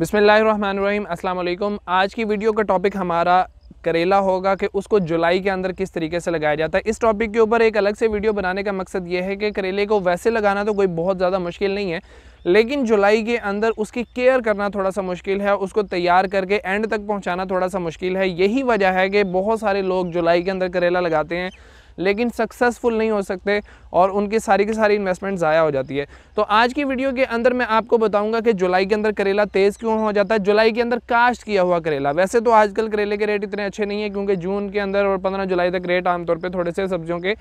बिसमीम अल्लाम आज की वीडियो का टॉपिक हमारा करेला होगा कि उसको जुलाई के अंदर किस तरीके से लगाया जाता है इस टॉपिक के ऊपर एक अलग से वीडियो बनाने का मकसद ये है कि करेले को वैसे लगाना तो कोई बहुत ज़्यादा मुश्किल नहीं है लेकिन जुलाई के अंदर उसकी केयर करना थोड़ा सा मुश्किल है उसको तैयार करके एंड तक पहुंचाना थोड़ा सा मुश्किल है यही वजह है कि बहुत सारे लोग जुलाई के अंदर करेला लगाते हैं लेकिन सक्सेसफुल नहीं हो सकते और उनकी सारी की सारी इन्वेस्टमेंट ज़ाया हो जाती है तो आज की वीडियो के अंदर मैं आपको बताऊंगा कि जुलाई के अंदर करेला तेज़ क्यों हो जाता है जुलाई के अंदर कास्ट किया हुआ करेला वैसे तो आजकल करेले के रेट इतने अच्छे नहीं है क्योंकि जून के अंदर और पंद्रह जुलाई तक रेट आमतौर पर थोड़े से सब्जियों के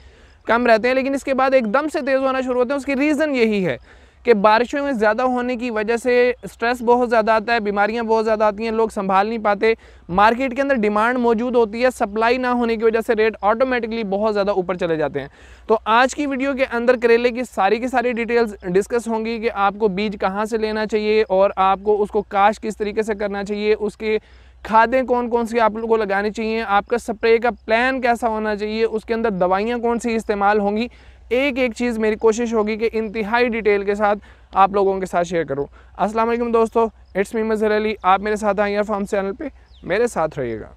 कम रहते हैं लेकिन इसके बाद एकदम से तेज़ होना शुरू होते हैं उसकी रीज़न यही है कि बारिशों में ज़्यादा होने की वजह से स्ट्रेस बहुत ज़्यादा आता है बीमारियां बहुत ज़्यादा आती हैं लोग संभाल नहीं पाते मार्केट के अंदर डिमांड मौजूद होती है सप्लाई ना होने की वजह से रेट ऑटोमेटिकली बहुत ज़्यादा ऊपर चले जाते हैं तो आज की वीडियो के अंदर करेले की सारी की सारी डिटेल्स डिस्कस होंगी कि आपको बीज कहाँ से लेना चाहिए और आपको उसको काश किस तरीके से करना चाहिए उसके खादें कौन कौन सी आप लोगों को लगानी चाहिए आपका स्प्रे का प्लान कैसा होना चाहिए उसके अंदर दवाइयाँ कौन सी इस्तेमाल होंगी एक एक चीज़ मेरी कोशिश होगी कि इंतहाई डिटेल के साथ आप लोगों के साथ शेयर करूँ असलम दोस्तों इट्स मी मज़र अली आप मेरे साथ आएंगे फॉर्म चैनल पर मेरे साथ रहिएगा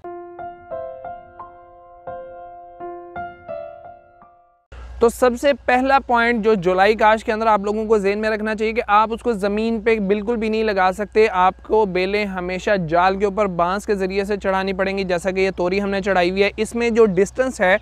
तो सबसे पहला पॉइंट जो जुलाई काश के अंदर आप लोगों को जेन में रखना चाहिए कि आप उसको ज़मीन पे बिल्कुल भी नहीं लगा सकते आपको बेलें हमेशा जाल के ऊपर बांस के ज़रिए से चढ़ानी पड़ेंगी जैसा कि ये तोरी हमने चढ़ाई हुई है इसमें जो डिस्टेंस है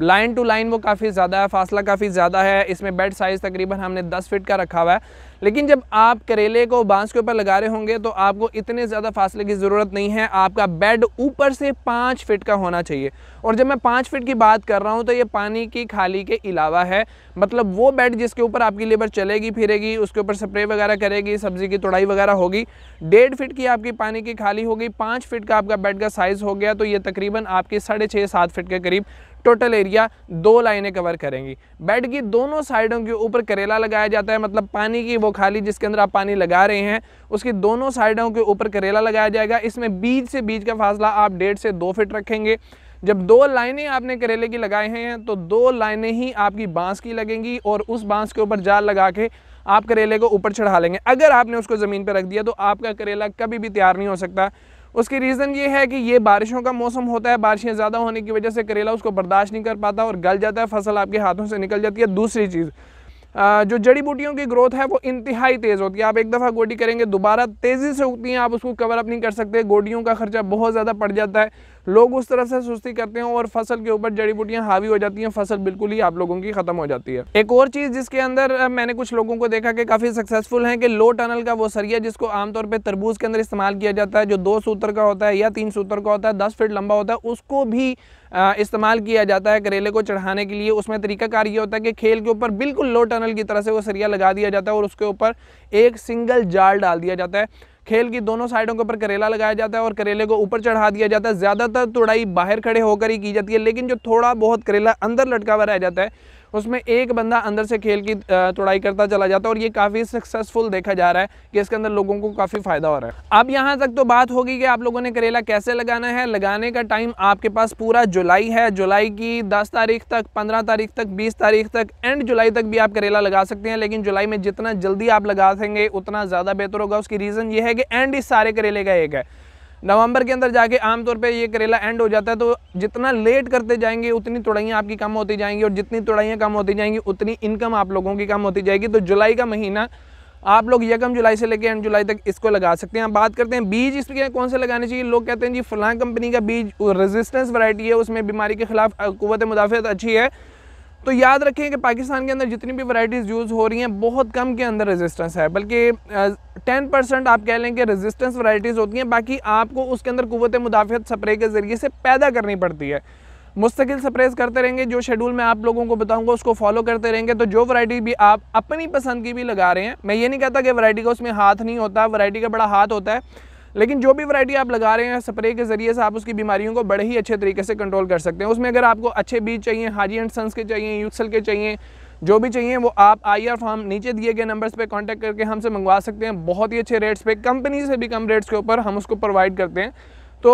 लाइन टू लाइन वो काफ़ी ज़्यादा है फासला काफ़ी ज़्यादा है इसमें बेड साइज़ तकरीबन हमने 10 फीट का रखा हुआ है लेकिन जब आप करेले को बांस के ऊपर लगा रहे होंगे तो आपको इतने ज़्यादा फासले की ज़रूरत नहीं है आपका बेड ऊपर से पाँच फिट का होना चाहिए और जब मैं पाँच फिट की बात कर रहा हूँ तो ये पानी की खाली के अलावा है मतलब वो बेड जिसके ऊपर आपकी लेबर चलेगी फिरेगी उसके ऊपर स्प्रे वगैरह करेगी सब्ज़ी की तोड़ाई वगैरह होगी डेढ़ फिट की आपकी पानी की खाली होगी पाँच फिट का आपका बेड का साइज़ हो गया तो ये तकरीबन आपकी साढ़े छः सात फिट के करीब टोटल एरिया दो लाइनें कवर करेंगी बेड की दोनों साइडों के ऊपर करेला लगाया जाता है मतलब पानी की वो खाली जिसके अंदर आप पानी लगा रहे हैं उसकी दोनों साइडों के ऊपर करेला लगाया जाएगा इसमें बीज से बीज का फासला आप डेढ़ से दो फिट रखेंगे जब दो लाइनें आपने करेले की लगाए हैं तो दो लाइनें ही आपकी बांस की लगेंगी और उस बांस के ऊपर जाल लगा के आप करेले को ऊपर चढ़ा लेंगे अगर आपने उसको ज़मीन पर रख दिया तो आपका करेला कभी भी तैयार नहीं हो सकता उसकी रीज़न ये है कि ये बारिशों का मौसम होता है बारिशें ज़्यादा होने की वजह से करेला उसको बर्दाश्त नहीं कर पाता और गल जाता है फसल आपके हाथों से निकल जाती है दूसरी चीज़ जो जड़ी बूटियों की ग्रोथ है वो इंतहाई तेज़ होती है आप एक दफ़ा गोडी करेंगे दोबारा तेज़ी से उगती हैं आप उसको कवर अप नहीं कर सकते गोडियों का खर्चा बहुत ज़्यादा पड़ जाता है लोग उस तरह से सुस्ती करते हैं और फसल के ऊपर जड़ी बूटियाँ हावी हो जाती हैं फसल बिल्कुल ही आप लोगों की ख़त्म हो जाती है एक और चीज़ जिसके अंदर मैंने कुछ लोगों को देखा कि काफ़ी सक्सेसफुल है कि लो टनल का वो सरिया जिसको आमतौर पर तरबूज के अंदर इस्तेमाल किया जाता है जो दो सूत्र का होता है या तीन सूत्र का होता है दस फीट लंबा होता है उसको भी इस्तेमाल किया जाता है करेले को चढ़ाने के लिए उसमें तरीकाकार ये होता है कि खेल के ऊपर बिल्कुल लो टनल की तरह से वो सरिया लगा दिया जाता है और उसके ऊपर एक सिंगल जाल डाल दिया जाता है खेल की दोनों साइडों के ऊपर करेला लगाया जाता है और करेले को ऊपर चढ़ा दिया जाता है ज़्यादातर तुड़ाई बाहर खड़े होकर ही की जाती है लेकिन जो थोड़ा बहुत करेला अंदर लटका हुआ रह जाता है उसमें एक बंदा अंदर से खेल की तोड़ाई करता चला जाता है और ये काफ़ी सक्सेसफुल देखा जा रहा है कि इसके अंदर लोगों को काफ़ी फ़ायदा हो रहा है अब यहाँ तक तो बात होगी कि आप लोगों ने करेला कैसे लगाना है लगाने का टाइम आपके पास पूरा जुलाई है जुलाई की दस तारीख तक पंद्रह तारीख तक बीस तारीख तक एंड जुलाई तक भी आप करेला लगा सकते हैं लेकिन जुलाई में जितना जल्दी आप लगा देंगे उतना ज़्यादा बेहतर होगा उसकी रीज़न ये है कि एंड इस सारे करेले का एक है नवंबर के अंदर जाके आमतौर पे ये करेला एंड हो जाता है तो जितना लेट करते जाएंगे उतनी तोड़ाइयाँ आपकी कम होती जाएंगी और जितनी तोड़ाइयाँ कम होती जाएंगी उतनी इनकम आप लोगों की कम होती जाएगी तो जुलाई का महीना आप लोग यकम जुलाई से लेकर एंड जुलाई तक इसको लगा सकते हैं आप बात करते हैं बीज इसके कौन से लगाने चाहिए लोग कहते हैं जी फलां कंपनी का बीज रेजिस्टेंस वैरायटी है उसमें बीमारी के खिलाफ कुत मुदाफ़त अच्छी है तो याद रखें कि पाकिस्तान के अंदर जितनी भी वैरायटीज़ यूज़ हो रही हैं बहुत कम के अंदर रेजिस्टेंस है बल्कि टेन परसेंट आप कह लें कि रेजिस्टेंस वैरायटीज़ होती हैं बाकी आपको उसके अंदर कुत मुदाफ़त स्प्रे के ज़रिए से पैदा करनी पड़ती है मुस्तकिल स्प्रेज करते रहेंगे जो शेड्यूल मैं आप लोगों को बताऊंगा उसको फॉलो करते रहेंगे तो जो वैरायटी भी आप अपनी पसंद की भी लगा रहे हैं मैं ये नहीं कहता कि वैरायटी का उसमें हाथ नहीं होता वैरायटी का बड़ा हाथ होता है लेकिन जो भी वैरायटी आप लगा रहे हैं स्प्रे के ज़रिए से आप उसकी बीमारियों को बड़े ही अच्छे तरीके से कंट्रोल कर सकते हैं उसमें अगर आपको अच्छे बीज चाहिए हाजी एंड सन्स के चाहिए यूक्सल के चाहिए जो भी चाहिए वो आप आई आर फार्म नीचे दिए गए नंबर्स पे कांटेक्ट करके हमसे मंगवा सकते हैं बहुत ही अच्छे रेट्स पे कंपनी से भी कम रेट्स के ऊपर हम उसको प्रोवाइड करते हैं तो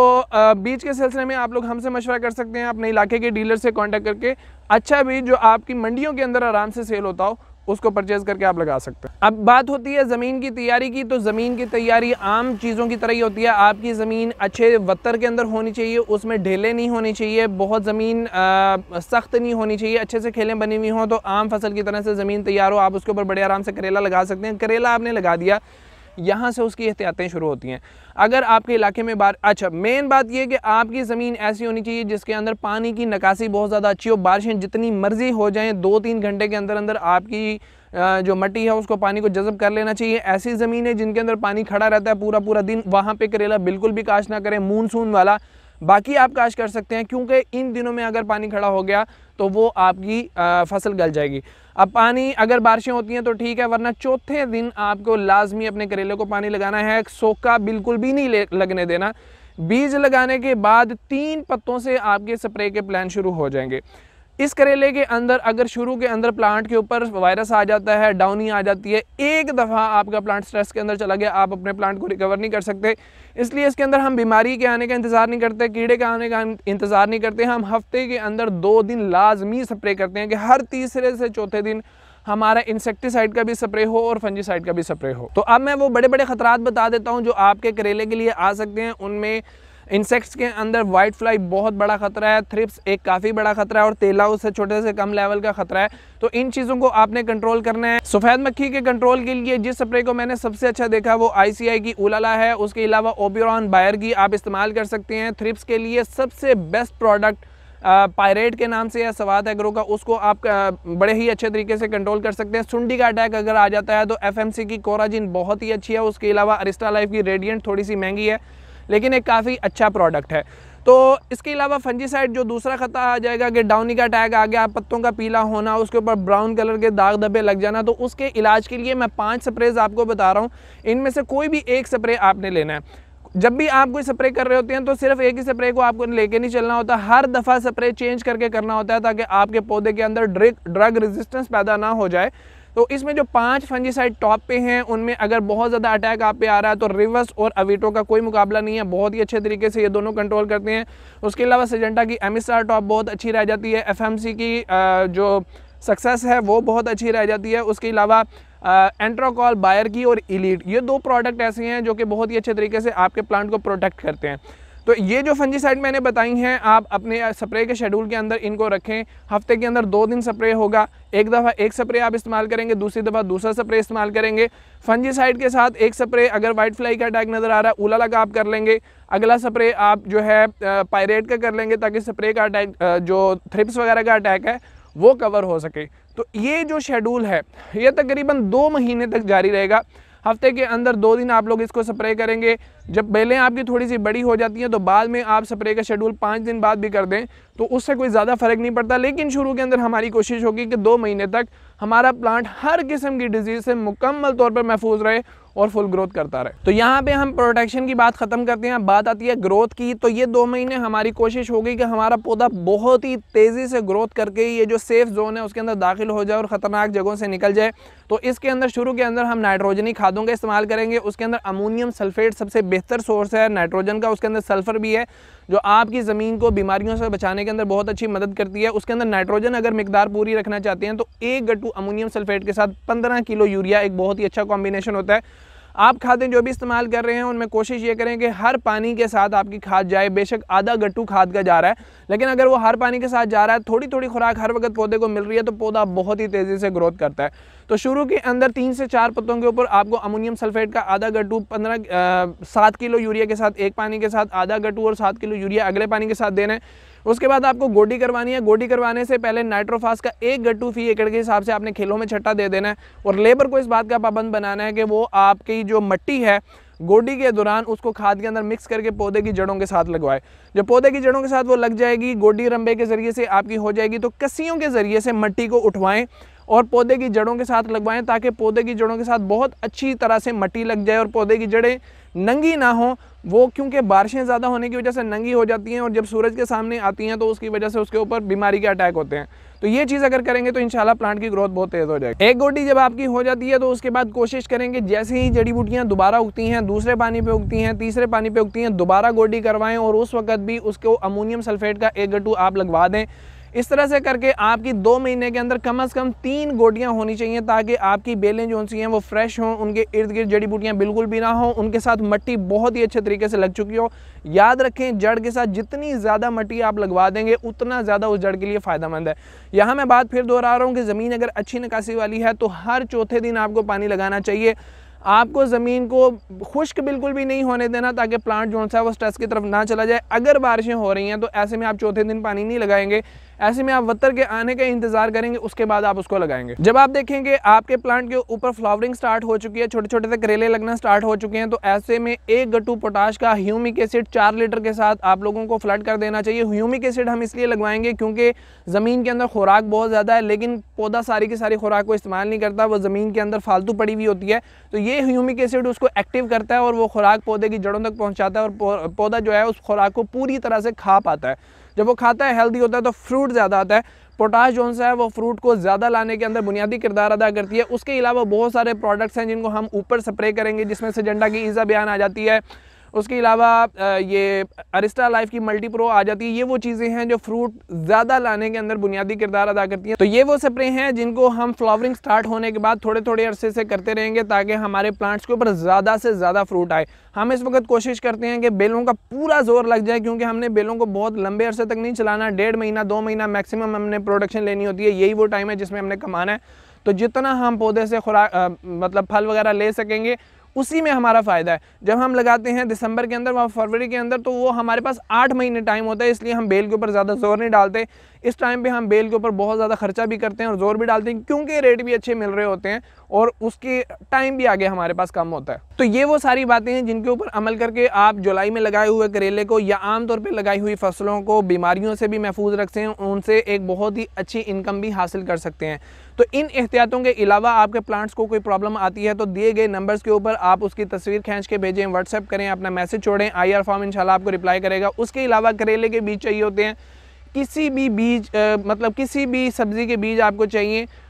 बीज के सिलसिले में आप लोग हमसे मशवरा कर सकते हैं अपने इलाके के डीलर से कांटेक्ट करके अच्छा बीज जो आपकी मंडियों के अंदर आराम से सेल होता हो उसको परचेज़ करके आप लगा सकते हैं अब बात होती है ज़मीन की तैयारी की तो ज़मीन की तैयारी आम चीज़ों की तरह ही होती है आपकी ज़मीन अच्छे वत्तर के अंदर होनी चाहिए उसमें ढेले नहीं होनी चाहिए बहुत ज़मीन सख्त नहीं होनी चाहिए अच्छे से खेलें बनी हुई हों तो आम फसल की तरह से ज़मीन तैयार हो आप उसके ऊपर बड़े आराम से करेला लगा सकते हैं करेला आपने लगा दिया यहाँ से उसकी एहतियातें शुरू होती हैं अगर आपके इलाके में बार अच्छा मेन बात यह कि आपकी ज़मीन ऐसी होनी चाहिए जिसके अंदर पानी की निकासी बहुत ज़्यादा अच्छी हो बारिशें जितनी मर्जी हो जाएँ दो तीन घंटे के अंदर अंदर आपकी जो मट्टी है उसको पानी को जज़ब कर लेना चाहिए ऐसी ज़मीन है जिनके अंदर पानी खड़ा रहता है पूरा पूरा दिन वहाँ पर करेला बिल्कुल भी काश ना करें मूनसून वाला बाकी आप काश कर सकते हैं क्योंकि इन दिनों में अगर पानी खड़ा हो गया तो वो आपकी फसल गल जाएगी अब पानी अगर बारिशें होती हैं तो ठीक है वरना चौथे दिन आपको लाजमी अपने करेले को पानी लगाना है सोका बिल्कुल भी नहीं लगने देना बीज लगाने के बाद तीन पत्तों से आपके स्प्रे के प्लान शुरू हो जाएंगे इस करेले के अंदर अगर शुरू के अंदर प्लांट के ऊपर वायरस आ जाता है डाउनी आ जाती है एक दफ़ा आपका प्लांट स्ट्रेस के अंदर चला गया आप अपने प्लांट को रिकवर नहीं कर सकते इसलिए इसके अंदर हम बीमारी के आने का इंतज़ार नहीं करते कीड़े के आने का इंतज़ार नहीं करते हम हफ्ते के अंदर दो दिन लाजमी स्प्रे करते हैं कि हर तीसरे से चौथे दिन हमारा इंसेक्टिसाइड का भी स्प्रे हो और फंजीसाइड का भी स्प्रे हो तो अब मैं वो बड़े बड़े खतरात बता देता हूँ जो आपके करेले के लिए आ सकते हैं उनमें इंसेक्ट्स के अंदर वाइट फ्लाई बहुत बड़ा खतरा है थ्रिप्स एक काफ़ी बड़ा खतरा है और तेला उससे छोटे से कम लेवल का खतरा है तो इन चीज़ों को आपने कंट्रोल करना है सफ़ेद मक्खी के कंट्रोल के लिए जिस स्प्रे को मैंने सबसे अच्छा देखा वो आईसीआई की उलाला है उसके अलावा ओबिरॉन बायर की आप इस्तेमाल कर सकते हैं थ्रिप्स के लिए सबसे बेस्ट प्रोडक्ट पायरेट के नाम से या सवात एग्रो का उसको आप बड़े ही अच्छे तरीके से कंट्रोल कर सकते हैं सुंडी का अटैक अगर आ जाता है तो एफएमसी की कोराजिन बहुत ही अच्छी है उसके अलावा अरिस्टा लाइफ की रेडियंट थोड़ी सी महंगी है लेकिन एक काफ़ी अच्छा प्रोडक्ट है तो इसके अलावा फंजीसाइड जो दूसरा खतरा आ जाएगा कि डाउनी का टैग आ गया पत्तों का पीला होना उसके ऊपर ब्राउन कलर के दाग धब्बे लग जाना तो उसके इलाज के लिए मैं पांच स्प्रेज आपको बता रहा हूँ इनमें से कोई भी एक स्प्रे आपने लेना है जब भी आप कोई स्प्रे कर रहे होते हैं तो सिर्फ एक ही स्प्रे को आपको लेके नहीं चलना होता हर दफ़ा स्प्रे चेंज करके करना होता है ताकि आपके पौधे के अंदर ड्रग रेजिस्टेंस पैदा ना हो जाए तो इसमें जो पांच फंजीसाइड टॉप पे हैं उनमें अगर बहुत ज़्यादा अटैक आप पे आ रहा है तो रिवर्स और अविटो का कोई मुकाबला नहीं है बहुत ही अच्छे तरीके से ये दोनों कंट्रोल करते हैं उसके अलावा सेजेंटा की एमिसार टॉप बहुत अच्छी रह जाती है एफ की जो सक्सेस है वो बहुत अच्छी रह जाती है उसके अलावा एंट्रोकॉल बायर की और इलीट ये दो प्रोडक्ट ऐसे हैं जो कि बहुत ही अच्छे तरीके से आपके प्लांट को प्रोटेक्ट करते हैं तो ये जो फंजीसाइड मैंने बताई हैं आप अपने स्प्रे के शेड्यूल के अंदर इनको रखें हफ्ते के अंदर दो दिन स्प्रे होगा एक दफ़ा एक स्प्रे आप इस्तेमाल करेंगे दूसरी दफ़ा दूसरा स्प्रे इस्तेमाल करेंगे फंजीसाइड के साथ एक स्प्रे अगर वाइट फ्लाई का अटैक नज़र आ रहा है उलाला लगा आप कर लेंगे अगला स्प्रे आप जो है पायरेट का कर लेंगे ताकि स्प्रे का अटैक जो थ्रिप्स वगैरह का अटैक है वो कवर हो सके तो ये जो शेड्यूल है ये तकरीबन दो महीने तक जारी रहेगा हफ्ते के अंदर दो दिन आप लोग इसको स्प्रे करेंगे जब बेलें आपकी थोड़ी सी बड़ी हो जाती हैं तो बाद में आप स्प्रे का शेड्यूल पाँच दिन बाद भी कर दें तो उससे कोई ज़्यादा फ़र्क नहीं पड़ता लेकिन शुरू के अंदर हमारी कोशिश होगी कि दो महीने तक हमारा प्लांट हर किस्म की डिजीज़ से मुकम्मल तौर पर महफूज रहे और फुल ग्रोथ करता रहे तो यहाँ पे हम प्रोटेक्शन की बात खत्म करते हैं बात आती है ग्रोथ की तो ये दो महीने हमारी कोशिश होगी कि हमारा पौधा बहुत ही तेज़ी से ग्रोथ करके ये जो सेफ जोन है उसके अंदर दाखिल हो जाए और ख़तरनाक जगहों से निकल जाए तो इसके अंदर शुरू के अंदर हम नाइट्रोजनी खादों का इस्तेमाल करेंगे उसके अंदर अमोनियम सल्फेट सबसे बेहतर सोर्स है नाइट्रोजन का उसके अंदर सल्फर भी है जो आपकी ज़मीन को बीमारियों से बचाने के अंदर बहुत अच्छी मदद करती है उसके अंदर नाइट्रोजन अगर मकदार पूरी रखना चाहते हैं तो एक गट्टू अमोनियम सल्फेट के साथ पंद्रह किलो यूरिया एक बहुत ही अच्छा कॉम्बिनेशन होता है आप खादें जो भी इस्तेमाल कर रहे हैं उनमें कोशिश ये करें कि हर पानी के साथ आपकी खाद जाए बेशक आधा गट्टू खाद का जा रहा है लेकिन अगर वो हर पानी के साथ जा रहा है थोड़ी थोड़ी खुराक हर वक्त पौधे को मिल रही है तो पौधा बहुत ही तेज़ी से ग्रोथ करता है तो शुरू के अंदर तीन से चार पत्तों के ऊपर आपको अमोनियम सल्फेट का आधा गट्टू पंद्रह सात किलो यूरिया के साथ एक पानी के साथ आधा गट्टू और सात किलो यूरिया अगले पानी के साथ देना है उसके बाद आपको गोडी करवानी है गोडी करवाने से पहले नाइट्रोफास का एक गट्टू फी एकड़ के हिसाब से आपने खेलों में छट्टा दे देना है और लेबर को इस बात का पाबंद बनाना है कि वो आपकी जो मट्टी है गोडी के दौरान उसको खाद के अंदर मिक्स करके पौधे की जड़ों के साथ लगवाए जब पौधे की जड़ों के साथ वो लग जाएगी गोडी रंबे के ज़रिए से आपकी हो जाएगी तो कसियों के ज़रिए से मट्टी को उठवाएं और पौधे की जड़ों के साथ लगवाएं ताकि पौधे की जड़ों के साथ बहुत अच्छी तरह से मट्टी लग जाए और पौधे की जड़ें नंगी ना हो वो क्योंकि बारिशें ज़्यादा होने की वजह से नंगी हो जाती हैं और जब सूरज के सामने आती हैं तो उसकी वजह से उसके ऊपर बीमारी के अटैक होते हैं तो ये चीज़ अगर करेंगे तो इंशाल्लाह प्लांट की ग्रोथ बहुत तेज़ हो जाएगी एक गोटी जब आपकी हो जाती है तो उसके बाद कोशिश करेंगे जैसे ही जड़ी बूटियाँ दोबारा उगती हैं दूसरे पानी पे उगती हैं तीसरे पानी पे उगती हैं दोबारा गोटी करवाएं और उस वक्त भी उसको अमोनियम सल्फेट का एक गटू आप लगवा दें इस तरह से करके आपकी दो महीने के अंदर कम अज़ कम तीन गोटियाँ होनी चाहिए ताकि आपकी बेलें जो सी हैं वो फ्रेश हों उनके इर्द गिर्द जड़ी बूटियाँ बिल्कुल भी ना हों उनके साथ मट्टी बहुत ही अच्छे तरीके से लग चुकी हो याद रखें जड़ के साथ जितनी ज़्यादा मट्टी आप लगवा देंगे उतना ज़्यादा उस जड़ के लिए फ़ायदेमंद है यहाँ मैं बात फिर दोहरा रहा हूँ कि ज़मीन अगर अच्छी निकासी वाली है तो हर चौथे दिन आपको पानी लगाना चाहिए आपको ज़मीन को खुश्क बिल्कुल भी नहीं होने देना ताकि प्लांट जो है वो स्ट्रेस की तरफ ना चला जाए अगर बारिशें हो रही हैं तो ऐसे में आप चौथे दिन पानी नहीं लगाएंगे ऐसे में आप वत्तर के आने का इंतजार करेंगे उसके बाद आप उसको लगाएंगे जब आप देखेंगे आपके प्लांट के ऊपर फ्लावरिंग स्टार्ट हो चुकी है छोटे छोटे से करेले लगना स्टार्ट हो चुके हैं तो ऐसे में एक गट्टू पोटाश का ह्यूमिक एसिड चार लीटर के साथ आप लोगों को फ्लड कर देना चाहिए ह्यूमिक एसिड हम इसलिए लगवाएंगे क्योंकि ज़मीन के अंदर खुराक बहुत ज़्यादा है लेकिन पौधा सारी की सारी खुराक को इस्तेमाल नहीं करता वो ज़मीन के अंदर फालतू पड़ी हुई होती है तो ये ह्यूमिक एसिड उसको एक्टिव करता है और वो खुराक पौधे की जड़ों तक पहुँचाता है और पौधा जो है उस खुराक को पूरी तरह से खा पाता है जब वो खाता है हेल्दी होता है तो फ्रूट ज़्यादा आता है पोटाश जो है वो फ्रूट को ज़्यादा लाने के अंदर बुनियादी किरदार अदा करती है उसके अलावा बहुत सारे प्रोडक्ट्स हैं जिनको हम ऊपर स्प्रे करेंगे जिसमें से जंडा की ईज़ा बयान आ जाती है उसके अलावा ये अरिस्टा लाइफ की मल्टी प्रो आ जाती है ये वो चीज़ें हैं जो फ्रूट ज़्यादा लाने के अंदर बुनियादी किरदार अदा करती हैं तो ये वो स्प्रे हैं जिनको हम फ्लावरिंग स्टार्ट होने के बाद थोड़े थोड़े अरसे से करते रहेंगे ताकि हमारे प्लांट्स के ऊपर ज़्यादा से ज़्यादा फ्रूट आए हम इस वक्त कोशिश करते हैं कि बेलों का पूरा जोर लग जाए क्योंकि हमने बेलों को बहुत लंबे अरसे तक नहीं चलाना डेढ़ महीना दो महीना मैक्सिमम हमने प्रोडक्शन लेनी होती है यही वो टाइम है जिसमें हमने कमाना है तो जितना हम पौधे से खुराक मतलब फल वगैरह ले सकेंगे उसी में हमारा फ़ायदा है जब हम लगाते हैं दिसंबर के अंदर व फरवरी के अंदर तो वो हमारे पास आठ महीने टाइम होता है इसलिए हम बेल के ऊपर ज़्यादा जोर नहीं डालते इस टाइम पे हम बेल के ऊपर बहुत ज़्यादा खर्चा भी करते हैं और ज़ोर भी डालते हैं क्योंकि रेट भी अच्छे मिल रहे होते हैं और उसके टाइम भी आगे हमारे पास कम होता है तो ये वो सारी बातें हैं जिनके ऊपर अमल करके आप जुलाई में लगाए हुए करेले को या आमतौर पर लगाई हुई फसलों को बीमारियों से भी महफूज रख सकते हैं उनसे एक बहुत ही अच्छी इनकम भी हासिल कर सकते हैं तो इन एहतियातों के अलावा आपके प्लांट्स को कोई प्रॉब्लम आती है तो दिए गए नंबर्स के ऊपर आप उसकी तस्वीर खींच के भेजें व्हाट्सएप करें अपना मैसेज छोड़ें आई आर फॉर्म इंशाल्लाह आपको रिप्लाई करेगा उसके अलावा करेले के बीज चाहिए होते हैं किसी भी बीज मतलब किसी भी सब्ज़ी के बीज आपको चाहिए